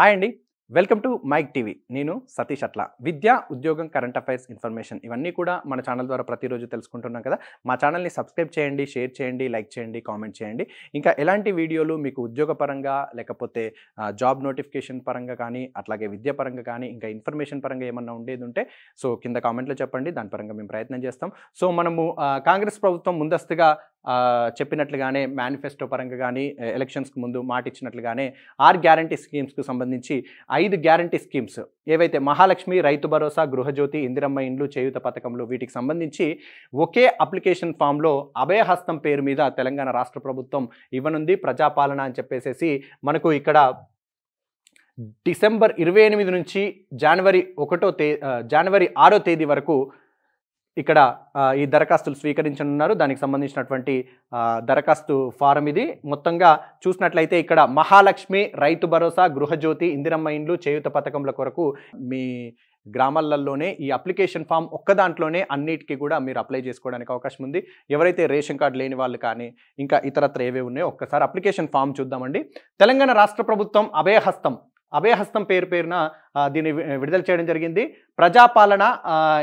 hi అండి welcome to mic TV నేను సతీష్ అట్ల విద్య ఉద్యోగం కరెంట్ అఫైర్స్ ఇన్ఫర్మేషన్ ఇవన్నీ కూడా మన ఛానల్ ద్వారా ప్రతిరోజు తెలుసుకుంటున్నాం కదా మా ఛానల్ని సబ్స్క్రైబ్ చేయండి షేర్ చేయండి లైక్ చేయండి కామెంట్ చేయండి ఇంకా ఎలాంటి వీడియోలు మీకు ఉద్యోగపరంగా లేకపోతే జాబ్ నోటిఫికేషన్ పరంగా కానీ అట్లాగే విద్య పరంగా కానీ ఇంకా ఇన్ఫర్మేషన్ పరంగా ఏమన్నా ఉండేది ఉంటే సో కింద కామెంట్లో చెప్పండి దాని పరంగా మేము ప్రయత్నం చేస్తాం సో మనము కాంగ్రెస్ ప్రభుత్వం ముందస్తుగా చెప్పినట్లుగానే మేనిఫెస్టో పరంగా కానీ ఎలక్షన్స్కి ముందు మాటిచ్చినట్లుగానే ఆర్ గ్యారంటీ స్కీమ్స్కు సంబంధించి ఐదు గ్యారంటీ స్కీమ్స్ ఏవైతే మహాలక్ష్మి రైతు భరోసా గృహజ్యోతి ఇందిరమ్మ ఇండ్లు చేయుత పథకంలో వీటికి సంబంధించి ఒకే అప్లికేషన్ ఫామ్లో అభయహస్తం పేరు మీద తెలంగాణ రాష్ట్ర ప్రభుత్వం ఇవ్వనుంది ప్రజాపాలన అని చెప్పేసేసి మనకు ఇక్కడ డిసెంబర్ ఇరవై ఎనిమిది నుంచి జనవరి ఒకటో తే జనవరి ఆరో తేదీ వరకు ఇక్కడ ఈ దరఖాస్తులు స్వీకరించనున్నారు దానికి సంబంధించినటువంటి దరఖాస్తు ఫారం ఇది మొత్తంగా చూసినట్లయితే ఇక్కడ మహాలక్ష్మి రైతు భరోసా గృహజ్యోతి ఇందిరమ్మ ఇండ్లు చేయుత పథకంల కొరకు మీ గ్రామాలలోనే ఈ అప్లికేషన్ ఫామ్ ఒక్క దాంట్లోనే అన్నిటికీ కూడా మీరు అప్లై చేసుకోవడానికి అవకాశం ఉంది ఎవరైతే రేషన్ కార్డు లేని వాళ్ళు కానీ ఇంకా ఇతరత్ర ఏవే ఉన్నాయో ఒక్కసారి అప్లికేషన్ ఫామ్ చూద్దామండి తెలంగాణ రాష్ట్ర ప్రభుత్వం అభయహస్తం అభయహస్తం పేరు పేరున దీన్ని విడుదల చేయడం జరిగింది ప్రజాపాలన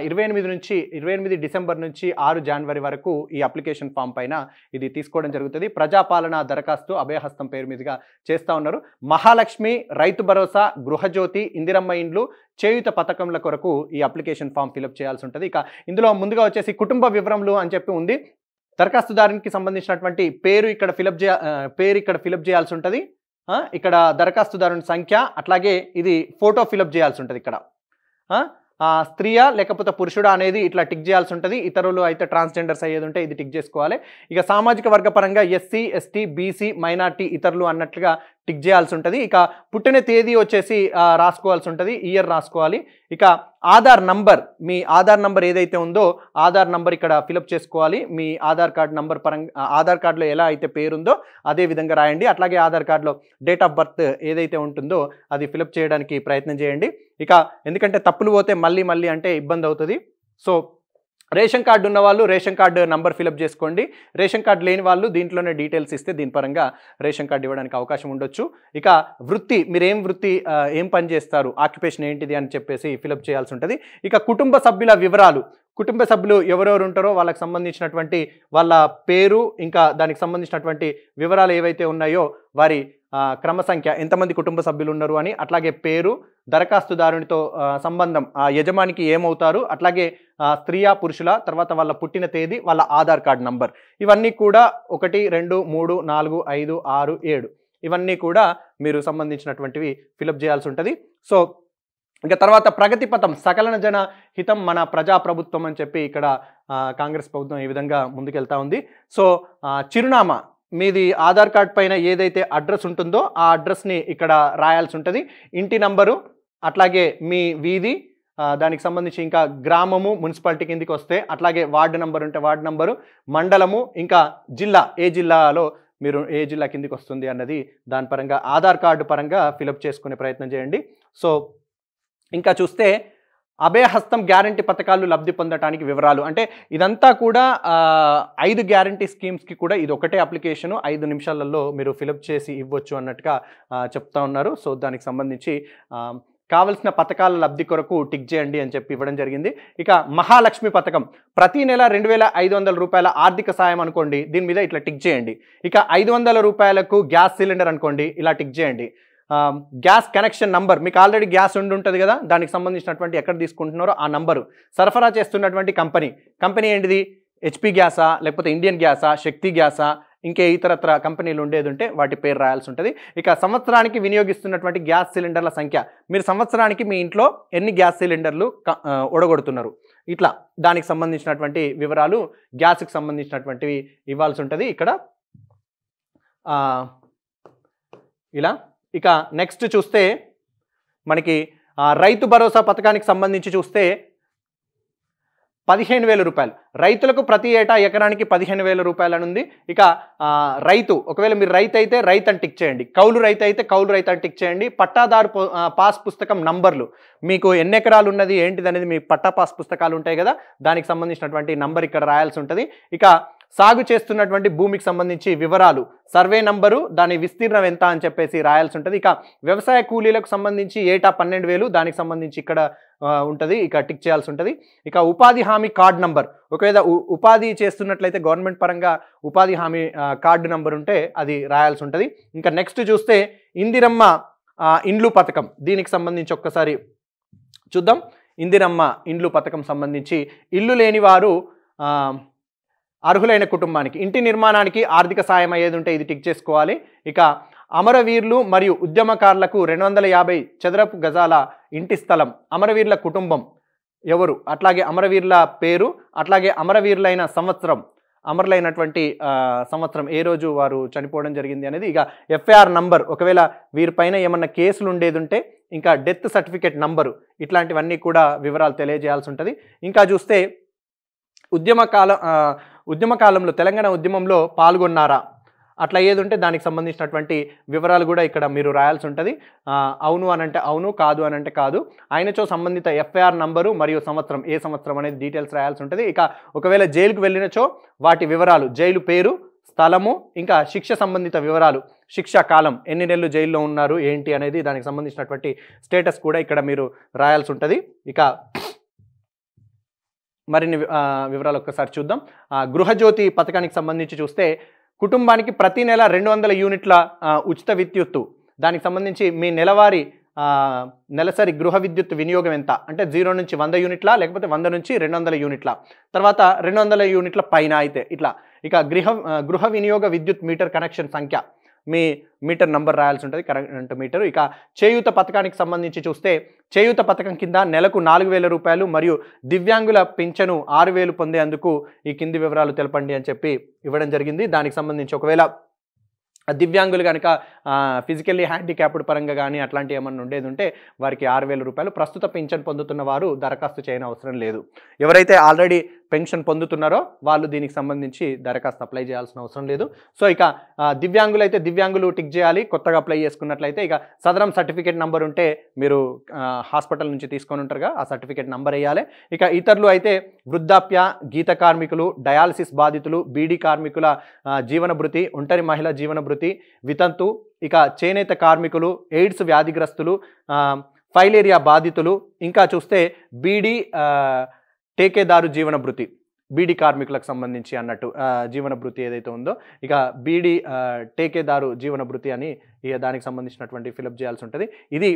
ఇరవై ఎనిమిది నుంచి ఇరవై ఎనిమిది డిసెంబర్ నుంచి ఆరు జనవరి వరకు ఈ అప్లికేషన్ ఫామ్ పైన ఇది తీసుకోవడం జరుగుతుంది ప్రజాపాలన దరఖాస్తు అభయహస్తం పేరు మీదుగా చేస్తూ ఉన్నారు మహాలక్ష్మి రైతు భరోసా గృహజ్యోతి ఇందిరమ్మ ఇండ్లు చేయుత పథకంల కొరకు ఈ అప్లికేషన్ ఫామ్ ఫిలప్ చేయాల్సి ఉంటుంది ఇక ఇందులో ముందుగా వచ్చేసి కుటుంబ వివరములు అని చెప్పి ఉంది దరఖాస్తుదారునికి సంబంధించినటువంటి పేరు ఇక్కడ ఫిలప్ చేయ పేరు ఇక్కడ ఫిలప్ చేయాల్సి ఉంటుంది ఇక్కడ దరఖాస్తుదారుని సంఖ్య అట్లాగే ఇది ఫోటో ఫిలప్ చేయాల్సి ఉంటుంది ఇక్కడ స్త్రీయా లేకపోతే పురుషుడా అనేది ఇట్లా టిక్ చేయాల్సి ఉంటుంది ఇతరులు అయితే ట్రాన్స్జెండర్స్ అయ్యేది ఉంటే ఇది టిక్ చేసుకోవాలి ఇక సామాజిక వర్గపరంగా ఎస్సీ ఎస్టీ బీసీ మైనార్టీ ఇతరులు అన్నట్లుగా టిక్ చేయాల్సి ఉంటుంది ఇక పుట్టిన తేదీ వచ్చేసి రాసుకోవాల్సి ఉంటుంది ఇయర్ రాసుకోవాలి ఇక ఆధార్ నంబర్ మీ ఆధార్ నంబర్ ఏదైతే ఉందో ఆధార్ నంబర్ ఇక్కడ ఫిలప్ చేసుకోవాలి మీ ఆధార్ కార్డ్ నంబర్ పరంగా ఆధార్ కార్డులో ఎలా అయితే పేరుందో అదే విధంగా రాయండి అట్లాగే ఆధార్ కార్డులో డేట్ ఆఫ్ బర్త్ ఏదైతే ఉంటుందో అది ఫిలప్ చేయడానికి ప్రయత్నం చేయండి ఇక ఎందుకంటే తప్పులు పోతే మళ్ళీ మళ్ళీ అంటే ఇబ్బంది అవుతుంది సో రేషన్ కార్డు ఉన్న వాళ్ళు రేషన్ కార్డు నంబర్ ఫిలప్ చేసుకోండి రేషన్ కార్డు లేని వాళ్ళు దీంట్లోనే డీటెయిల్స్ ఇస్తే దీని పరంగా రేషన్ కార్డు ఇవ్వడానికి అవకాశం ఉండొచ్చు ఇక వృత్తి మీరేం వృత్తి ఏం పని చేస్తారు ఆక్యుపేషన్ ఏంటిది అని చెప్పేసి ఫిలప్ చేయాల్సి ఉంటుంది ఇక కుటుంబ సభ్యుల వివరాలు కుటుంబ సభ్యులు ఎవరెవరు ఉంటారో వాళ్ళకి సంబంధించినటువంటి వాళ్ళ పేరు ఇంకా దానికి సంబంధించినటువంటి వివరాలు ఏవైతే ఉన్నాయో వారి క్రమ సంఖ్య ఎంతమంది కుటుంబ సభ్యులు ఉన్నారు అని అట్లాగే పేరు దరఖాస్తుదారునితో సంబంధం ఆ యజమానికి ఏమవుతారు అట్లాగే స్త్రీయా పురుషుల తర్వాత వాళ్ళ పుట్టిన తేదీ వాళ్ళ ఆధార్ కార్డ్ నంబర్ ఇవన్నీ కూడా ఒకటి రెండు మూడు నాలుగు ఐదు ఆరు ఏడు ఇవన్నీ కూడా మీరు సంబంధించినటువంటివి ఫిలప్ చేయాల్సి ఉంటుంది సో ఇంకా తర్వాత ప్రగతి పథం సకలన జన హితం మన ప్రజాప్రభుత్వం అని చెప్పి ఇక్కడ కాంగ్రెస్ ప్రభుత్వం ఈ విధంగా ముందుకెళ్తా ఉంది సో చిరునామా మీది ఆధార్ కార్డ్ పైన ఏదైతే అడ్రస్ ఉంటుందో ఆ అడ్రస్ని ఇక్కడ రాయాల్సి ఉంటుంది ఇంటి నంబరు అట్లాగే మీ వీధి దానికి సంబంధించి ఇంకా గ్రామము మున్సిపాలిటీ కిందికి వస్తే అట్లాగే వార్డు నంబర్ ఉంటే వార్డు నెంబరు మండలము ఇంకా జిల్లా ఏ జిల్లాలో మీరు ఏ జిల్లా కిందికి వస్తుంది అన్నది దాని పరంగా ఆధార్ కార్డు పరంగా ఫిలప్ చేసుకునే ప్రయత్నం చేయండి సో ఇంకా చూస్తే అభయహస్తం గ్యారంటీ పథకాలు లబ్ధి పొందడానికి వివరాలు అంటే ఇదంతా కూడా ఐదు గ్యారంటీ స్కీమ్స్కి కూడా ఇది ఒకటే అప్లికేషను ఐదు నిమిషాలలో మీరు ఫిలప్ చేసి ఇవ్వచ్చు అన్నట్టుగా చెప్తా ఉన్నారు సో దానికి సంబంధించి కావలసిన పథకాల లబ్ధి కొరకు టిక్ చేయండి అని చెప్పి ఇవ్వడం జరిగింది ఇక మహాలక్ష్మి పథకం ప్రతి నెల రెండు వేల ఐదు వందల రూపాయల ఆర్థిక సాయం అనుకోండి దీని మీద ఇట్లా టిక్ చేయండి ఇక ఐదు వందల రూపాయలకు గ్యాస్ సిలిండర్ అనుకోండి ఇలా టిక్ చేయండి గ్యాస్ కనెక్షన్ నంబర్ మీకు ఆల్రెడీ గ్యాస్ ఉండి ఉంటుంది కదా దానికి సంబంధించినటువంటి ఎక్కడ తీసుకుంటున్నారో ఆ నంబరు సరఫరా చేస్తున్నటువంటి కంపెనీ కంపెనీ ఏంటిది హెచ్పి గ్యాసా లేకపోతే ఇండియన్ గ్యాసా శక్తి గ్యాసా ఇంకే ఇతరత్ర కంపెనీలు ఉండేది ఉంటే వాటి పేరు రాయాల్సి ఉంటుంది ఇక సంవత్సరానికి వినియోగిస్తున్నటువంటి గ్యాస్ సిలిండర్ల సంఖ్య మీరు సంవత్సరానికి మీ ఇంట్లో ఎన్ని గ్యాస్ సిలిండర్లు ఒడగొడుతున్నారు ఇట్లా దానికి సంబంధించినటువంటి వివరాలు గ్యాస్కి సంబంధించినటువంటివి ఇవ్వాల్సి ఉంటుంది ఇక్కడ ఇలా ఇక నెక్స్ట్ చూస్తే మనకి రైతు భరోసా పథకానికి సంబంధించి చూస్తే పదిహేను వేల రూపాయలు రైతులకు ప్రతి ఏటా ఎకరానికి పదిహేను వేల రూపాయలు ఉంది ఇక రైతు ఒకవేళ మీరు రైతు అయితే రైతు అని టిక్ చేయండి కౌలు రైతు అయితే కౌలు రైతు అని టిక్ చేయండి పట్టాదారు పాస్ పుస్తకం నంబర్లు మీకు ఎన్ని ఎకరాలు ఉన్నది ఏంటిది అనేది మీ పట్టా పాస్ పుస్తకాలు ఉంటాయి కదా దానికి సంబంధించినటువంటి నంబర్ ఇక్కడ రాయాల్సి ఉంటుంది ఇక సాగు చేస్తున్నటువంటి భూమికి సంబంధించి వివరాలు సర్వే నంబరు దాని విస్తీర్ణం ఎంత అని చెప్పేసి రాయాల్సి ఉంటుంది ఇక వ్యవసాయ కూలీలకు సంబంధించి ఏటా పన్నెండు వేలు దానికి సంబంధించి ఇక్కడ ఉంటుంది ఇక టిక్ చేయాల్సి ఉంటుంది ఇక ఉపాధి హామీ కార్డు నంబర్ ఒకవేళ ఉపాధి చేస్తున్నట్లయితే గవర్నమెంట్ పరంగా ఉపాధి హామీ కార్డు నంబర్ ఉంటే అది రాయాల్సి ఉంటుంది ఇంకా నెక్స్ట్ చూస్తే ఇందిరమ్మ ఇండ్లు పథకం దీనికి సంబంధించి ఒక్కసారి చూద్దాం ఇందిరమ్మ ఇండ్లు పథకం సంబంధించి ఇల్లు లేని వారు అర్హులైన కుటుంబానికి ఇంటి నిర్మాణానికి ఆర్థిక సాయం అయ్యేది ఉంటే ఇది టిక్ చేసుకోవాలి ఇక అమరవీరులు మరియు ఉద్యమకారులకు రెండు వందల యాభై చదరపు గజాల ఇంటి స్థలం అమరవీరుల కుటుంబం ఎవరు అట్లాగే అమరవీరుల పేరు అట్లాగే అమరవీరులైన సంవత్సరం అమరులైనటువంటి సంవత్సరం ఏ రోజు వారు చనిపోవడం జరిగింది అనేది ఇక ఎఫ్ఐఆర్ నంబర్ ఒకవేళ వీరిపైన ఏమన్నా కేసులు ఉండేది ఉంటే ఇంకా డెత్ సర్టిఫికేట్ నంబరు ఇట్లాంటివన్నీ కూడా వివరాలు తెలియజేయాల్సి ఉంటుంది ఇంకా చూస్తే ఉద్యమకాల ఉద్యమ కాలంలో తెలంగాణ ఉద్యమంలో పాల్గొన్నారా అట్లా ఏది ఉంటే దానికి సంబంధించినటువంటి వివరాలు కూడా ఇక్కడ మీరు రాయాల్సి ఉంటుంది అవును అనంటే అవును కాదు అని అంటే కాదు ఆయనచో సంబంధిత ఎఫ్ఐఆర్ నంబరు మరియు సంవత్సరం ఏ సంవత్సరం అనేది డీటెయిల్స్ రాయాల్సి ఉంటుంది ఇక ఒకవేళ జైలుకు వెళ్ళినచో వాటి వివరాలు జైలు పేరు స్థలము ఇంకా శిక్ష సంబంధిత వివరాలు శిక్షా కాలం ఎన్ని నెలలు జైల్లో ఉన్నారు ఏంటి అనేది దానికి సంబంధించినటువంటి స్టేటస్ కూడా ఇక్కడ మీరు రాయాల్సి ఉంటుంది ఇక మరిన్ని వివరాలు ఒక్కసారి చూద్దాం గృహజ్యోతి పథకానికి సంబంధించి చూస్తే కుటుంబానికి ప్రతి నెల రెండు వందల యూనిట్ల ఉచిత విద్యుత్తు దానికి సంబంధించి మీ నెలవారి నెలసరి గృహ విద్యుత్ వినియోగం ఎంత అంటే జీరో నుంచి వంద యూనిట్ల లేకపోతే వంద నుంచి రెండు వందల యూనిట్ల తర్వాత రెండు వందల యూనిట్ల పైన అయితే ఇట్లా ఇక గృహ గృహ వినియోగ విద్యుత్ మీటర్ కనెక్షన్ సంఖ్య మీ మీటర్ నంబర్ రాయాల్సి ఉంటుంది కరెంట్ మీటర్ ఇక చేయూత పథకానికి సంబంధించి చూస్తే చేయూత పథకం కింద నెలకు నాలుగు వేల రూపాయలు మరియు దివ్యాంగుల పింఛను ఆరు వేలు పొందేందుకు ఈ కింది వివరాలు తెలపండి అని చెప్పి ఇవ్వడం జరిగింది దానికి సంబంధించి ఒకవేళ దివ్యాంగులు కనుక ఫిజికల్లీ హ్యాండిక్యాప్డ్ పరంగా కానీ అట్లాంటి ఏమన్నా ఉండేది ఉంటే వారికి ఆరు వేల రూపాయలు ప్రస్తుత పెన్షన్ పొందుతున్న వారు దరఖాస్తు చేయని అవసరం లేదు ఎవరైతే ఆల్రెడీ పెన్షన్ పొందుతున్నారో వాళ్ళు దీనికి సంబంధించి దరఖాస్తు అప్లై చేయాల్సిన అవసరం లేదు సో ఇక దివ్యాంగులు అయితే దివ్యాంగులు టిక్ చేయాలి కొత్తగా అప్లై చేసుకున్నట్లయితే ఇక సదరం సర్టిఫికేట్ నెంబర్ ఉంటే మీరు హాస్పిటల్ నుంచి తీసుకొని ఉంటారుగా ఆ సర్టిఫికేట్ నెంబర్ వేయాలి ఇక ఇతరులు అయితే వృద్ధాప్య గీత కార్మికులు డయాలసిస్ బాధితులు బీడీ కార్మికుల జీవన భృతి ఒంటరి మహిళ జీవన భృతి వితంతు ఇక చేనేత కార్మికులు ఎయిడ్స్ వ్యాధిగ్రస్తులు ఫైలేరియా బాధితులు ఇంకా చూస్తే బీడీ టేకేదారు జీవన భృతి బీడీ కార్మికులకు సంబంధించి అన్నట్టు జీవన భృతి ఏదైతే ఉందో ఇక బీడీ టేకేదారు జీవన భృతి అని దానికి సంబంధించినటువంటి ఫిలప్ చేయాల్సి ఉంటుంది ఇది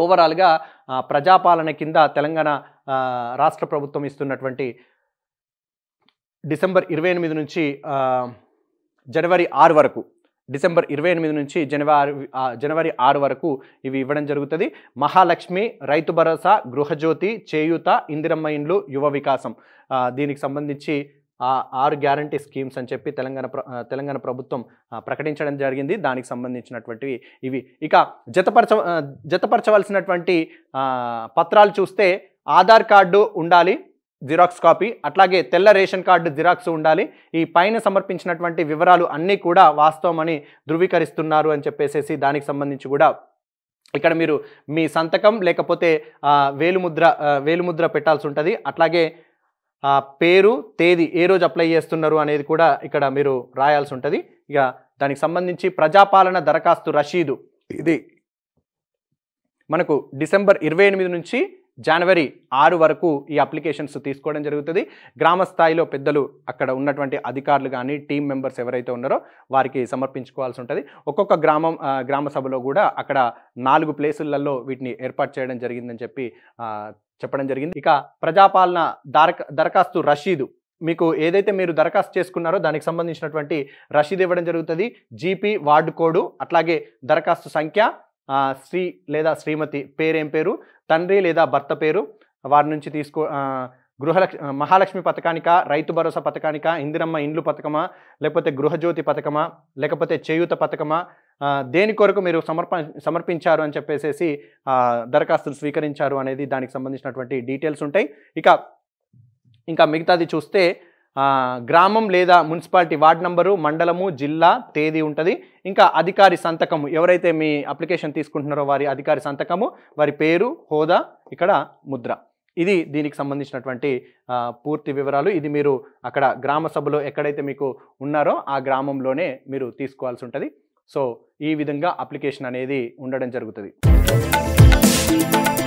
ఓవరాల్గా ప్రజాపాలన కింద తెలంగాణ రాష్ట్ర ప్రభుత్వం ఇస్తున్నటువంటి డిసెంబర్ ఇరవై ఎనిమిది నుంచి జనవరి ఆరు వరకు డిసెంబర్ ఇరవై ఎనిమిది నుంచి జనవరి జనవరి ఆరు వరకు ఇవి ఇవ్వడం జరుగుతుంది మహాలక్ష్మి రైతు భరోసా గృహజ్యోతి చేయూత ఇందిరమ్మ ఇండ్లు యువ వికాసం దీనికి సంబంధించి ఆరు గ్యారంటీ స్కీమ్స్ అని చెప్పి తెలంగాణ తెలంగాణ ప్రభుత్వం ప్రకటించడం జరిగింది దానికి సంబంధించినటువంటివి ఇవి ఇక జతపరచ జతపరచవలసినటువంటి పత్రాలు చూస్తే ఆధార్ కార్డు ఉండాలి జిరాక్స్ కాపీ అట్లాగే తెల్ల రేషన్ కార్డు జిరాక్స్ ఉండాలి ఈ పైన సమర్పించినటువంటి వివరాలు అన్నీ కూడా వాస్తవమని ధృవీకరిస్తున్నారు అని చెప్పేసేసి దానికి సంబంధించి కూడా ఇక్కడ మీరు మీ సంతకం లేకపోతే వేలుముద్ర వేలుముద్ర పెట్టాల్సి ఉంటుంది అట్లాగే పేరు తేదీ ఏ రోజు అప్లై చేస్తున్నారు అనేది కూడా ఇక్కడ మీరు రాయాల్సి ఉంటుంది ఇక దానికి సంబంధించి ప్రజాపాలన దరఖాస్తు రషీదు ఇది మనకు డిసెంబర్ ఇరవై ఎనిమిది నుంచి జనవరి ఆరు వరకు ఈ అప్లికేషన్స్ తీసుకోవడం జరుగుతుంది గ్రామ స్థాయిలో పెద్దలు అక్కడ ఉన్నటువంటి అధికారులు కానీ టీం మెంబర్స్ ఎవరైతే ఉన్నారో వారికి సమర్పించుకోవాల్సి ఉంటుంది ఒక్కొక్క గ్రామం గ్రామ సభలో కూడా అక్కడ నాలుగు ప్లేసులలో వీటిని ఏర్పాటు చేయడం జరిగిందని చెప్పి చెప్పడం జరిగింది ఇక ప్రజాపాలన దారక దరఖాస్తు రషీదు మీకు ఏదైతే మీరు దరఖాస్తు చేసుకున్నారో దానికి సంబంధించినటువంటి రషీదు ఇవ్వడం జరుగుతుంది జీపీ వార్డు కోడు అట్లాగే దరఖాస్తు సంఖ్య శ్రీ లేదా శ్రీమతి పేరేం పేరు తండ్రి లేదా భర్త పేరు వారి నుంచి తీసుకో గృహలక్ష మహాలక్ష్మి పథకానిక రైతు భరోసా పథకానిక ఇందిరమ్మ ఇండ్లు పథకమా లేకపోతే గృహజ్యోతి పథకమా లేకపోతే చేయూత పథకమా దేని కొరకు మీరు సమర్ప సమర్పించారు అని చెప్పేసి దరఖాస్తులు స్వీకరించారు అనేది దానికి సంబంధించినటువంటి డీటెయిల్స్ ఉంటాయి ఇక ఇంకా మిగతాది చూస్తే గ్రామం లేదా మున్సిపాలిటీ వార్డ్ నంబరు మండలము జిల్లా తేదీ ఉంటుంది ఇంకా అధికారి సంతకము ఎవరైతే మీ అప్లికేషన్ తీసుకుంటున్నారో వారి అధికారి సంతకము వారి పేరు హోదా ఇక్కడ ముద్ర ఇది దీనికి సంబంధించినటువంటి పూర్తి వివరాలు ఇది మీరు అక్కడ గ్రామ సభలో ఎక్కడైతే మీకు ఉన్నారో ఆ గ్రామంలోనే మీరు తీసుకోవాల్సి ఉంటుంది సో ఈ విధంగా అప్లికేషన్ అనేది ఉండడం జరుగుతుంది